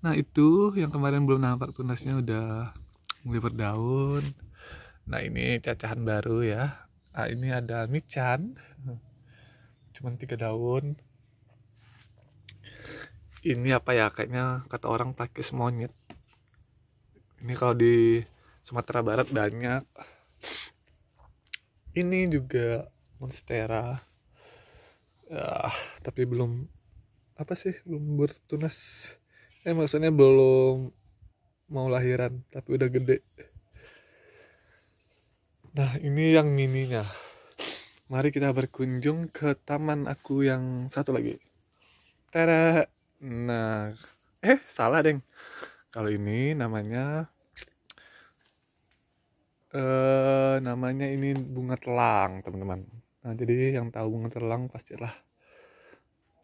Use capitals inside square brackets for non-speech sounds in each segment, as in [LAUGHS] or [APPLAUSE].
nah itu yang kemarin belum nampak tunasnya udah mulai berdaun nah ini cacahan baru ya nah, ini ada mican cuman tiga daun ini apa ya kayaknya kata orang pakis monyet ini kalau di Sumatera Barat banyak ini juga monstera ya tapi belum apa sih belum bertunas eh maksudnya belum mau lahiran tapi udah gede nah ini yang mininya mari kita berkunjung ke taman aku yang satu lagi tera Nah, eh salah deng. Kalau ini namanya eh namanya ini bunga telang, teman-teman. Nah, jadi yang tahu bunga telang pastilah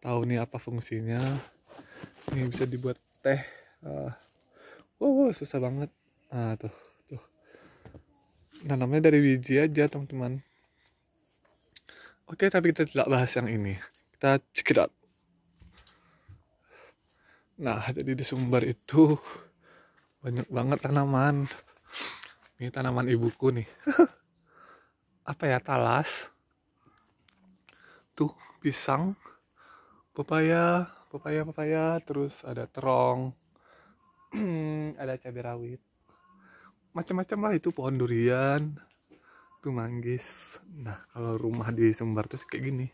tahu nih apa fungsinya. Ini bisa dibuat teh uh, eh, wow, susah banget nah tuh tuh nanamnya dari biji aja teman-teman oke tapi kita tidak bahas yang ini kita cekidot. nah jadi di sumber itu banyak banget tanaman ini tanaman ibuku nih [LAUGHS] apa ya talas tuh pisang pepaya pepaya pepaya terus ada terong [CLEARS THROAT] ada cabai rawit macam-macam lah itu pohon durian tuh manggis nah kalau rumah di Sumbar tuh kayak gini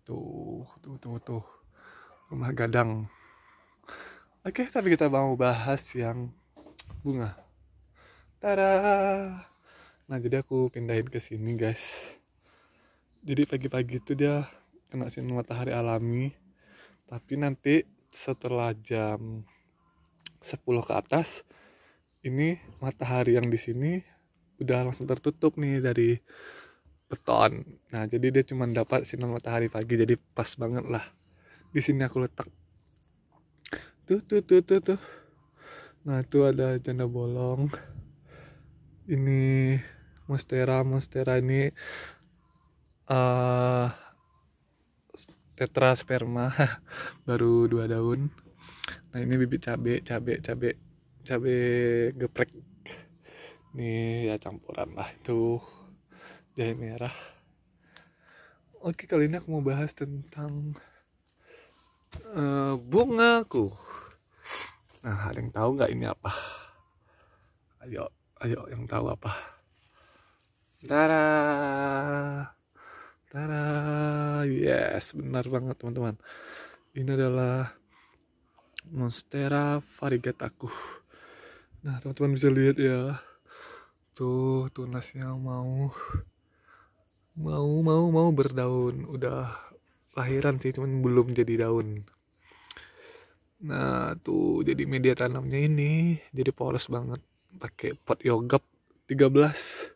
tuh tuh tuh tuh rumah gadang oke tapi kita mau bahas yang bunga tara Nah jadi aku pindahin ke sini guys. Jadi pagi-pagi itu dia kena sinar matahari alami tapi nanti setelah jam 10 ke atas ini matahari yang di sini udah langsung tertutup nih dari beton nah jadi dia cuma dapat sinar matahari pagi jadi pas banget lah di sini aku letak tuh tuh tuh tuh tuh nah itu ada janda bolong ini monstera monstera ini uh, sperma [LAUGHS] baru dua daun nah ini bibit cabe cabe cabe cabe geprek ini ya campuran lah itu jahe merah oke kali ini aku mau bahas tentang uh, bungaku nah ada yang tahu nggak ini apa ayo ayo yang tahu apa Tara, Tara. Yes, benar banget teman-teman. Ini adalah Monstera variegataku. Nah, teman-teman bisa lihat ya. Tuh, tunasnya mau mau mau mau berdaun. Udah lahiran sih, cuman belum jadi daun. Nah, tuh jadi media tanamnya ini jadi polos banget pakai pot yogurt 13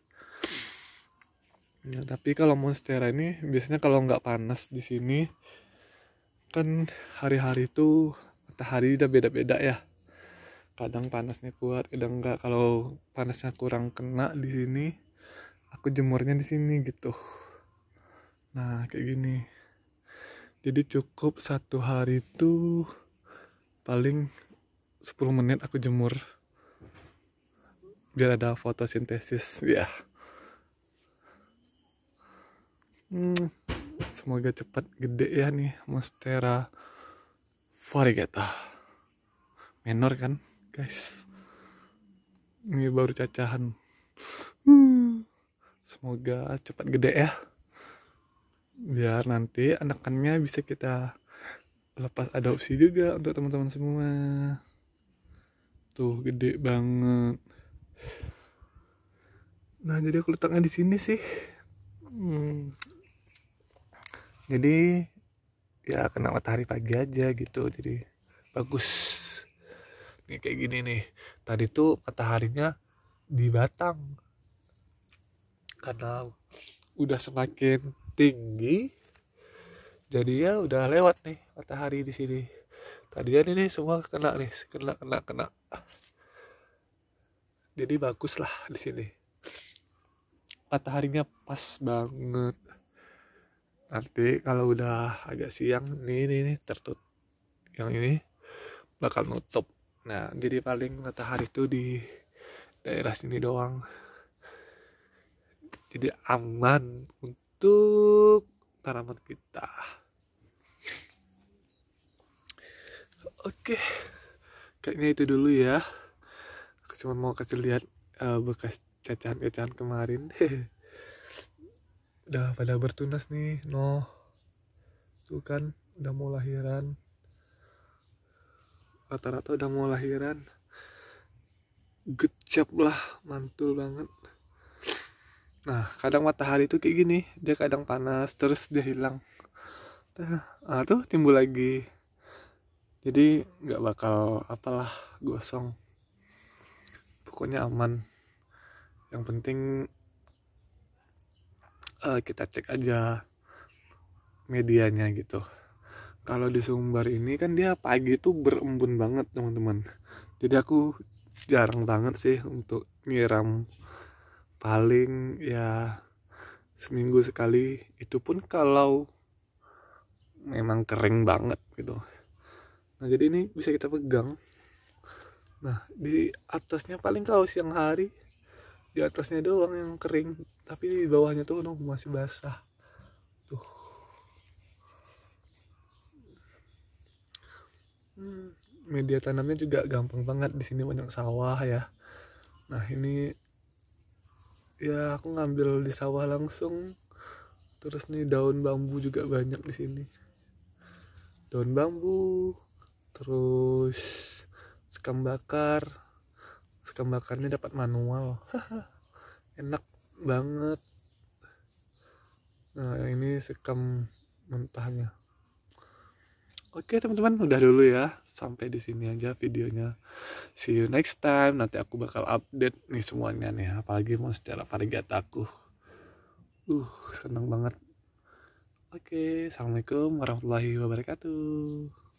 Ya, tapi kalau monstera ini biasanya kalau nggak panas di sini kan hari-hari itu matahari udah beda-beda ya. Kadang panasnya kuat, kadang nggak. Kalau panasnya kurang kena di sini, aku jemurnya di sini gitu. Nah, kayak gini. Jadi cukup satu hari itu paling 10 menit aku jemur biar ada fotosintesis ya. Yeah. Hmm. semoga cepat gede ya nih monstera variegata menor kan guys ini baru cacahan semoga cepat gede ya biar nanti anakannya bisa kita lepas adopsi juga untuk teman-teman semua tuh gede banget nah jadi aku letaknya di sini sih hmm, jadi ya kena matahari pagi aja gitu jadi bagus nih kayak gini nih tadi tuh mataharinya di batang karena udah semakin tinggi jadi ya udah lewat nih matahari di sini tadi ini nih semua kena nih kena kena kena jadi bagus lah di sini mataharinya pas banget nanti kalau udah agak siang nih ini nih tertut yang ini bakal nutup nah jadi paling matahari itu di daerah sini doang jadi aman untuk tanaman kita oke kayaknya itu dulu ya aku cuma mau kasih lihat eh, bekas cacahan-cacahan kemarin [LAUGHS] udah pada bertunas nih no tuh kan udah mau lahiran rata-rata udah mau lahiran gecep lah mantul banget nah kadang matahari tuh kayak gini dia kadang panas terus dia hilang nah tuh timbul lagi jadi nggak bakal apalah gosong pokoknya aman yang penting uh, kita cek aja medianya gitu kalau di Sumbar ini kan dia pagi tuh berembun banget teman-teman jadi aku jarang banget sih untuk nyiram paling ya seminggu sekali itu pun kalau memang kering banget gitu nah jadi ini bisa kita pegang nah di atasnya paling kalau siang hari di atasnya doang yang kering tapi di bawahnya tuh masih basah tuh hmm, media tanamnya juga gampang banget di sini banyak sawah ya nah ini ya aku ngambil di sawah langsung terus nih daun bambu juga banyak di sini daun bambu terus sekam bakar sekam bakarnya dapat manual [LAUGHS] enak banget nah ini sekam mentahnya oke teman-teman udah dulu ya sampai di sini aja videonya see you next time nanti aku bakal update nih semuanya nih apalagi mau secara varigat aku uh seneng banget oke assalamualaikum warahmatullahi wabarakatuh